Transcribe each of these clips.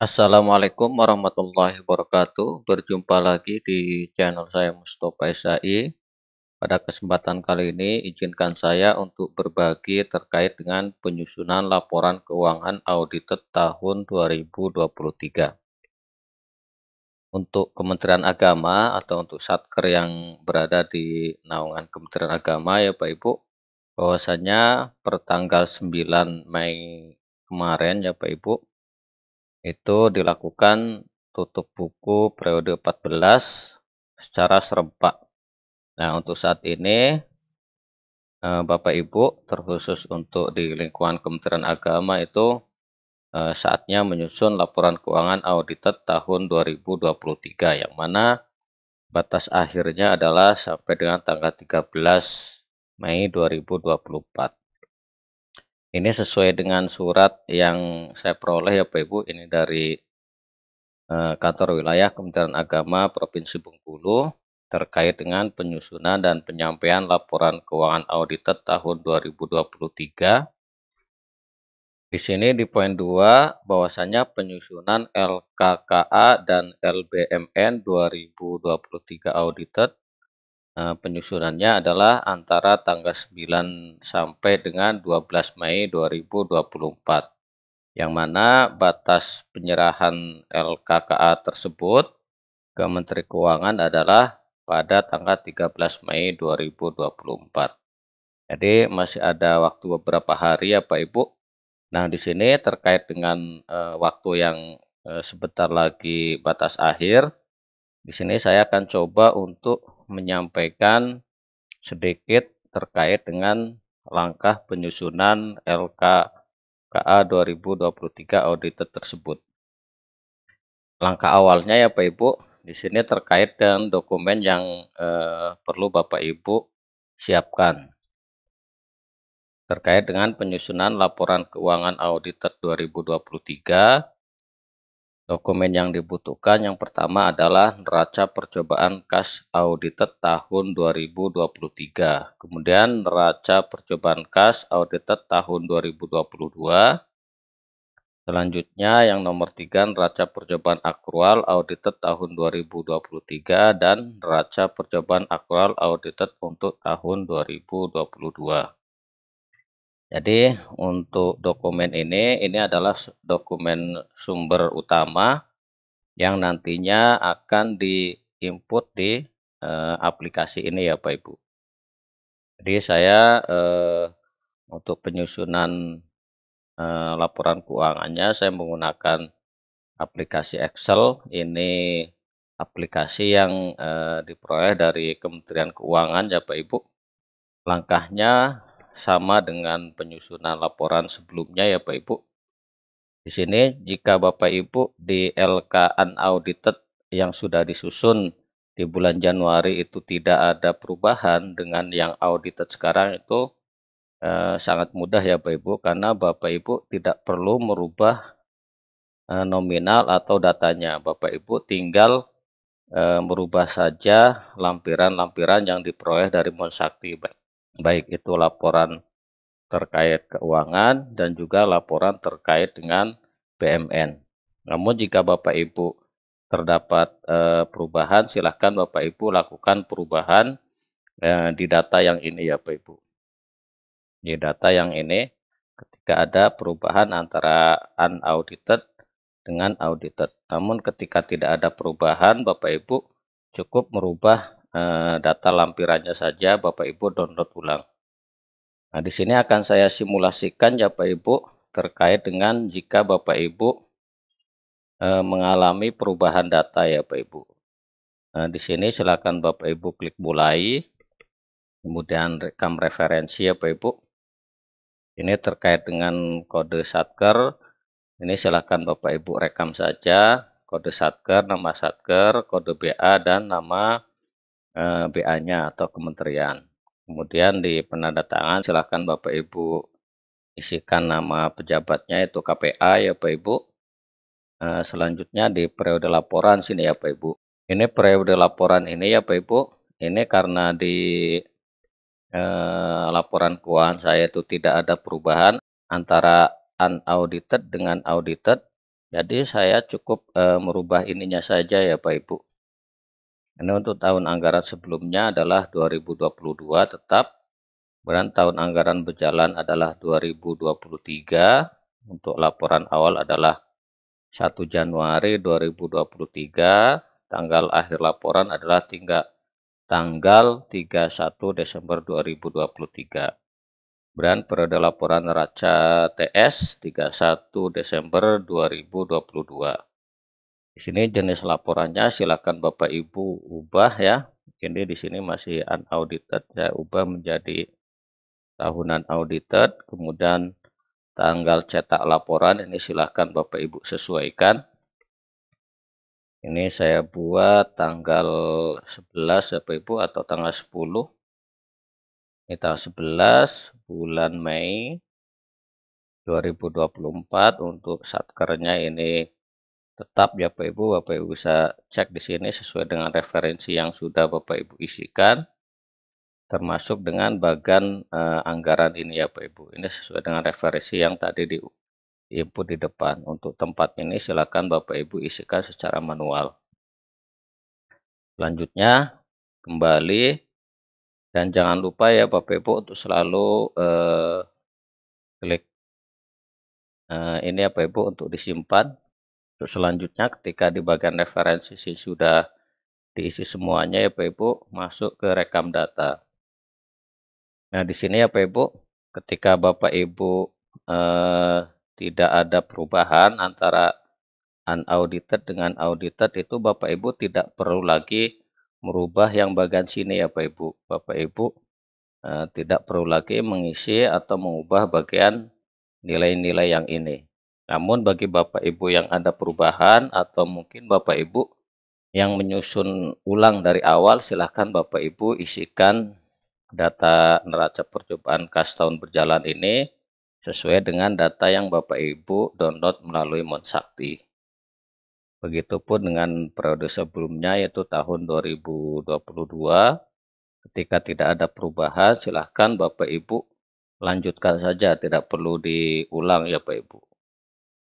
Assalamualaikum warahmatullahi wabarakatuh. Berjumpa lagi di channel saya Mustafa SAI. Pada kesempatan kali ini izinkan saya untuk berbagi terkait dengan penyusunan laporan keuangan audited tahun 2023. Untuk Kementerian Agama atau untuk Satker yang berada di naungan Kementerian Agama ya Pak Ibu, bahwasanya pertanggal 9 Mei kemarin ya Pak Ibu itu dilakukan tutup buku periode 14 secara serempak. Nah, untuk saat ini eh, Bapak Ibu terkhusus untuk di lingkungan Kementerian Agama itu eh, saatnya menyusun laporan keuangan audited tahun 2023 yang mana batas akhirnya adalah sampai dengan tanggal 13 Mei 2024. Ini sesuai dengan surat yang saya peroleh ya Bapak Ibu, ini dari eh, Kantor Wilayah Kementerian Agama Provinsi Bengkulu terkait dengan penyusunan dan penyampaian laporan keuangan audited tahun 2023. Di sini di poin 2 bahwasannya penyusunan LKKA dan LBMN 2023 audited penyusunannya eh, penyusurannya adalah antara tanggal 9 sampai dengan 12 Mei 2024 yang mana batas penyerahan LKKA tersebut ke Menteri Keuangan adalah pada tanggal 13 Mei 2024. Jadi masih ada waktu beberapa hari ya Pak Ibu. Nah di sini terkait dengan uh, waktu yang uh, sebentar lagi batas akhir. Di sini saya akan coba untuk menyampaikan sedikit terkait dengan langkah penyusunan LKKA 2023 auditor tersebut. Langkah awalnya ya Pak Ibu, di sini terkait dengan dokumen yang eh, perlu Bapak Ibu siapkan. Terkait dengan penyusunan laporan keuangan auditor 2023 Dokumen yang dibutuhkan yang pertama adalah neraca percobaan kas audited tahun 2023. Kemudian neraca percobaan kas audited tahun 2022. Selanjutnya yang nomor tiga neraca percobaan akrual audited tahun 2023 dan neraca percobaan akrual audited untuk tahun 2022. Jadi untuk dokumen ini, ini adalah dokumen sumber utama yang nantinya akan diinput di e, aplikasi ini ya Pak Ibu. Jadi saya e, untuk penyusunan e, laporan keuangannya saya menggunakan aplikasi Excel. Ini aplikasi yang e, diperoleh dari Kementerian Keuangan ya Pak Ibu. Langkahnya sama dengan penyusunan laporan sebelumnya ya Pak Ibu. Di sini jika Bapak Ibu di LK unaudited yang sudah disusun di bulan Januari itu tidak ada perubahan dengan yang audited sekarang itu eh, sangat mudah ya Bapak Ibu karena Bapak Ibu tidak perlu merubah eh, nominal atau datanya. Bapak Ibu tinggal eh, merubah saja lampiran-lampiran yang diperoleh dari Monsakti baik baik itu laporan terkait keuangan dan juga laporan terkait dengan BMN. Namun jika Bapak Ibu terdapat eh, perubahan, silahkan Bapak Ibu lakukan perubahan eh, di data yang ini ya Bapak Ibu. Di data yang ini ketika ada perubahan antara unaudited dengan audited. Namun ketika tidak ada perubahan Bapak Ibu cukup merubah Eh, data lampirannya saja Bapak Ibu download ulang. Nah, di sini akan saya simulasikan ya Bapak Ibu terkait dengan jika Bapak Ibu eh, mengalami perubahan data ya Bapak Ibu. Nah, di sini silakan Bapak Ibu klik mulai. Kemudian rekam referensi ya Bapak Ibu. Ini terkait dengan kode satker. Ini silakan Bapak Ibu rekam saja kode satker, nama satker, kode BA dan nama eh, BA-nya atau kementerian. Kemudian di penandatangan silahkan Bapak Ibu isikan nama pejabatnya itu KPA ya Bapak Ibu. Eh, selanjutnya di periode laporan sini ya Bapak Ibu. Ini periode laporan ini ya Bapak Ibu. Ini karena di eh, laporan keuangan saya itu tidak ada perubahan antara unaudited dengan audited. Jadi saya cukup eh, merubah ininya saja ya Pak Ibu. Karena untuk tahun anggaran sebelumnya adalah 2022 tetap. Kemudian tahun anggaran berjalan adalah 2023. Untuk laporan awal adalah 1 Januari 2023. Tanggal akhir laporan adalah tinggal tanggal 31 Desember 2023. Kemudian periode laporan neraca TS 31 Desember 2022. Di sini jenis laporannya silakan Bapak Ibu ubah ya. Ini di sini masih unaudited saya ubah menjadi tahunan audited, kemudian tanggal cetak laporan ini silakan Bapak Ibu sesuaikan. Ini saya buat tanggal 11 Bapak Ibu atau tanggal 10. Ini tanggal 11 bulan Mei 2024 untuk satkernya ini Tetap ya Bapak Ibu, Bapak Ibu bisa cek di sini sesuai dengan referensi yang sudah Bapak Ibu isikan termasuk dengan bagan uh, anggaran ini ya Bapak Ibu. Ini sesuai dengan referensi yang tadi di input di depan. Untuk tempat ini silakan Bapak Ibu isikan secara manual. Selanjutnya kembali dan jangan lupa ya Bapak Ibu untuk selalu uh, klik uh, ini ya Bapak Ibu untuk disimpan selanjutnya ketika di bagian referensi sih sudah diisi semuanya ya Pak Ibu masuk ke rekam data nah di sini ya Pak Ibu ketika Bapak Ibu eh, tidak ada perubahan antara unaudited dengan audited itu Bapak Ibu tidak perlu lagi merubah yang bagian sini ya Pak Ibu Bapak Ibu eh, tidak perlu lagi mengisi atau mengubah bagian nilai-nilai yang ini namun bagi Bapak Ibu yang ada perubahan atau mungkin Bapak Ibu yang menyusun ulang dari awal silahkan Bapak Ibu isikan data neraca percobaan kas tahun berjalan ini sesuai dengan data yang Bapak Ibu download melalui Monsakti. Begitupun dengan periode sebelumnya yaitu tahun 2022 ketika tidak ada perubahan silahkan Bapak Ibu lanjutkan saja tidak perlu diulang ya Bapak Ibu.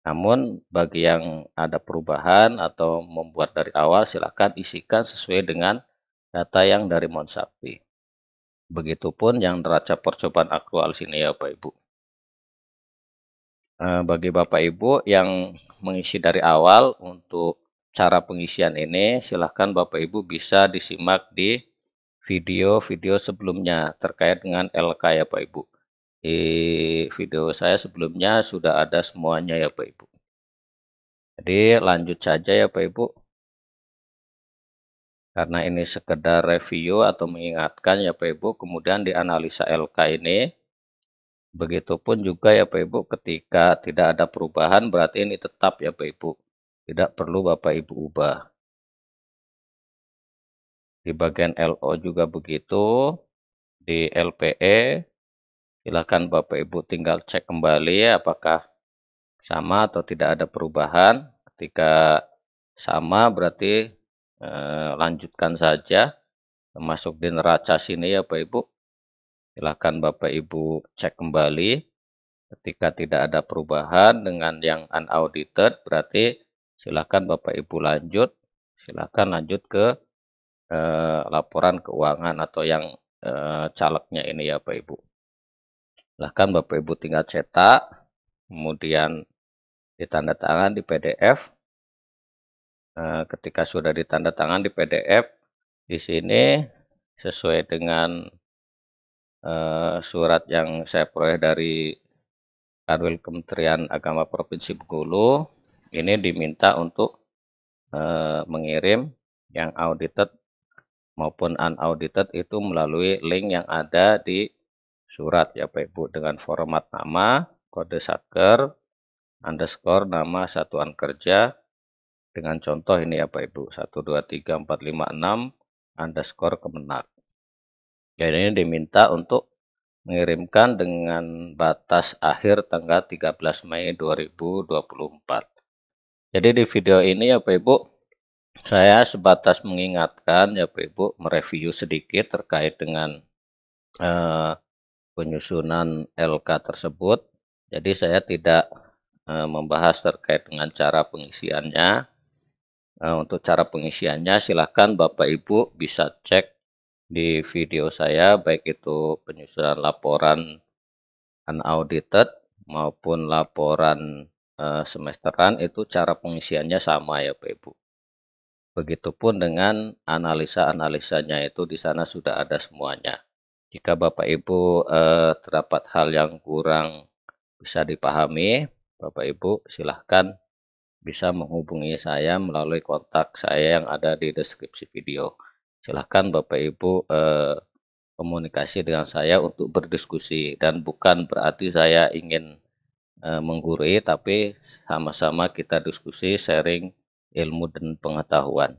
Namun bagi yang ada perubahan atau membuat dari awal silakan isikan sesuai dengan data yang dari Monsapi. Begitupun yang neraca percobaan aktual sini ya Bapak Ibu. Eh, bagi Bapak Ibu yang mengisi dari awal untuk cara pengisian ini silahkan Bapak Ibu bisa disimak di video-video sebelumnya terkait dengan LK ya Pak Ibu di video saya sebelumnya sudah ada semuanya ya Pak Ibu. Jadi lanjut saja ya Pak Ibu. Karena ini sekedar review atau mengingatkan ya Pak Ibu, kemudian di analisa LK ini begitupun juga ya Pak Ibu ketika tidak ada perubahan berarti ini tetap ya Pak Ibu. Tidak perlu Bapak Ibu ubah. Di bagian LO juga begitu, di LPE silahkan Bapak Ibu tinggal cek kembali ya, apakah sama atau tidak ada perubahan. Ketika sama berarti eh, lanjutkan saja masuk di neraca sini ya Bapak Ibu. Silahkan Bapak Ibu cek kembali. Ketika tidak ada perubahan dengan yang unaudited berarti silahkan Bapak Ibu lanjut. Silahkan lanjut ke eh, laporan keuangan atau yang eh, calegnya ini ya Bapak Ibu. Silahkan Bapak Ibu tinggal cetak, kemudian ditanda tangan di PDF. Nah, eh, ketika sudah ditanda tangan di PDF, di sini sesuai dengan uh, surat yang saya peroleh dari Kanwil Kementerian Agama Provinsi Bengkulu, ini diminta untuk uh, mengirim yang audited maupun unaudited itu melalui link yang ada di surat ya Pak Ibu dengan format nama, kode satker, underscore nama satuan kerja dengan contoh ini ya Pak Ibu 123456 underscore kemenak. Ya ini diminta untuk mengirimkan dengan batas akhir tanggal 13 Mei 2024. Jadi di video ini ya Pak Ibu saya sebatas mengingatkan ya Pak Ibu mereview sedikit terkait dengan eh, penyusunan LK tersebut. Jadi saya tidak eh, membahas terkait dengan cara pengisiannya. E, untuk cara pengisiannya silahkan Bapak Ibu bisa cek di video saya baik itu penyusunan laporan unaudited maupun laporan e, semesteran itu cara pengisiannya sama ya Bapak Ibu. Begitupun dengan analisa-analisanya itu di sana sudah ada semuanya. Jika Bapak Ibu eh, terdapat hal yang kurang bisa dipahami, Bapak Ibu silahkan bisa menghubungi saya melalui kontak saya yang ada di deskripsi video. Silahkan Bapak Ibu eh, komunikasi dengan saya untuk berdiskusi dan bukan berarti saya ingin eh, menggurui, tapi sama-sama kita diskusi, sharing ilmu dan pengetahuan.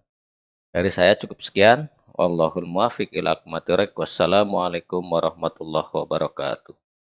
Dari saya cukup sekian. Wallahul muwafiq ila aqmatirek. Wassalamualaikum warahmatullahi wabarakatuh.